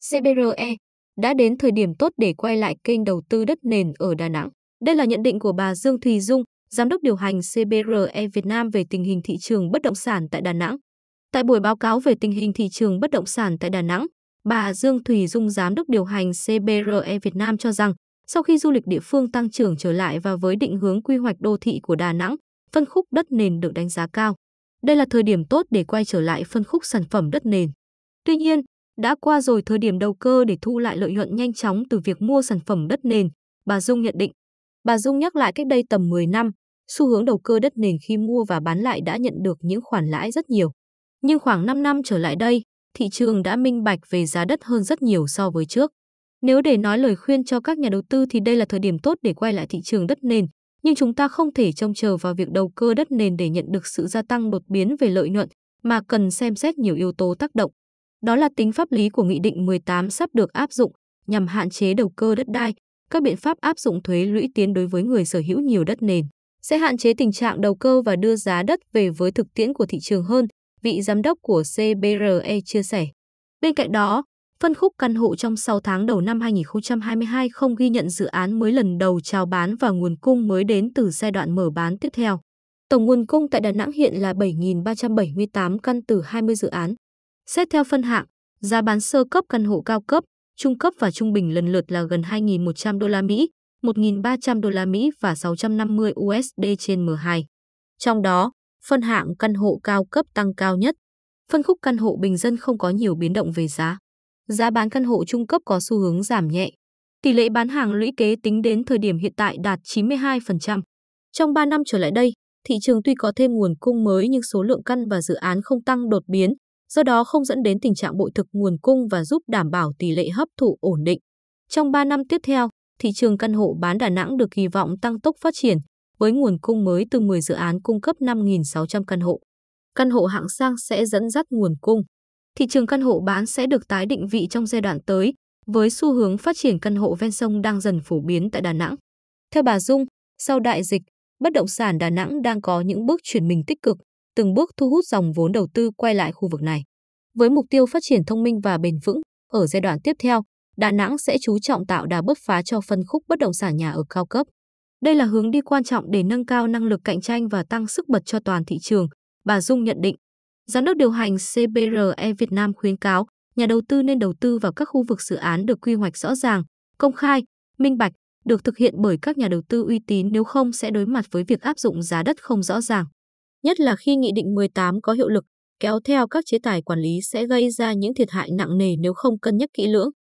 CBRE đã đến thời điểm tốt để quay lại kênh đầu tư đất nền ở Đà Nẵng. Đây là nhận định của bà Dương Thùy Dung, Giám đốc điều hành CBRE Việt Nam về tình hình thị trường bất động sản tại Đà Nẵng. Tại buổi báo cáo về tình hình thị trường bất động sản tại Đà Nẵng, bà Dương Thùy Dung, Giám đốc điều hành CBRE Việt Nam cho rằng, sau khi du lịch địa phương tăng trưởng trở lại và với định hướng quy hoạch đô thị của Đà Nẵng, phân khúc đất nền được đánh giá cao. Đây là thời điểm tốt để quay trở lại phân khúc sản phẩm đất nền. Tuy nhiên, đã qua rồi thời điểm đầu cơ để thu lại lợi nhuận nhanh chóng từ việc mua sản phẩm đất nền, bà Dung nhận định. Bà Dung nhắc lại cách đây tầm 10 năm, xu hướng đầu cơ đất nền khi mua và bán lại đã nhận được những khoản lãi rất nhiều. Nhưng khoảng 5 năm trở lại đây, thị trường đã minh bạch về giá đất hơn rất nhiều so với trước. Nếu để nói lời khuyên cho các nhà đầu tư thì đây là thời điểm tốt để quay lại thị trường đất nền, nhưng chúng ta không thể trông chờ vào việc đầu cơ đất nền để nhận được sự gia tăng đột biến về lợi nhuận mà cần xem xét nhiều yếu tố tác động. Đó là tính pháp lý của Nghị định 18 sắp được áp dụng nhằm hạn chế đầu cơ đất đai, các biện pháp áp dụng thuế lũy tiến đối với người sở hữu nhiều đất nền sẽ hạn chế tình trạng đầu cơ và đưa giá đất về với thực tiễn của thị trường hơn, vị giám đốc của CBRE chia sẻ. Bên cạnh đó, phân khúc căn hộ trong 6 tháng đầu năm 2022 không ghi nhận dự án mới lần đầu chào bán và nguồn cung mới đến từ giai đoạn mở bán tiếp theo. Tổng nguồn cung tại Đà Nẵng hiện là 7.378 căn từ 20 dự án. Xét theo phân hạng, giá bán sơ cấp căn hộ cao cấp, trung cấp và trung bình lần lượt là gần 2.100 đô la Mỹ, 1.300 đô la Mỹ và 650 USD trên M2. Trong đó, phân hạng căn hộ cao cấp tăng cao nhất. Phân khúc căn hộ bình dân không có nhiều biến động về giá. Giá bán căn hộ trung cấp có xu hướng giảm nhẹ. Tỷ lệ bán hàng lũy kế tính đến thời điểm hiện tại đạt 92%. Trong 3 năm trở lại đây, thị trường tuy có thêm nguồn cung mới nhưng số lượng căn và dự án không tăng đột biến, do đó không dẫn đến tình trạng bội thực nguồn cung và giúp đảm bảo tỷ lệ hấp thụ ổn định. Trong 3 năm tiếp theo, thị trường căn hộ bán Đà Nẵng được kỳ vọng tăng tốc phát triển với nguồn cung mới từ 10 dự án cung cấp 5.600 căn hộ. Căn hộ hạng sang sẽ dẫn dắt nguồn cung. Thị trường căn hộ bán sẽ được tái định vị trong giai đoạn tới với xu hướng phát triển căn hộ ven sông đang dần phổ biến tại Đà Nẵng. Theo bà Dung, sau đại dịch, bất động sản Đà Nẵng đang có những bước chuyển mình tích cực từng bước thu hút dòng vốn đầu tư quay lại khu vực này. Với mục tiêu phát triển thông minh và bền vững, ở giai đoạn tiếp theo, Đà Nẵng sẽ chú trọng tạo đà bứt phá cho phân khúc bất động sản nhà ở cao cấp. Đây là hướng đi quan trọng để nâng cao năng lực cạnh tranh và tăng sức bật cho toàn thị trường, bà Dung nhận định. Giám đốc điều hành CBRE Việt Nam khuyến cáo nhà đầu tư nên đầu tư vào các khu vực dự án được quy hoạch rõ ràng, công khai, minh bạch, được thực hiện bởi các nhà đầu tư uy tín nếu không sẽ đối mặt với việc áp dụng giá đất không rõ ràng nhất là khi Nghị định 18 có hiệu lực, kéo theo các chế tài quản lý sẽ gây ra những thiệt hại nặng nề nếu không cân nhắc kỹ lưỡng,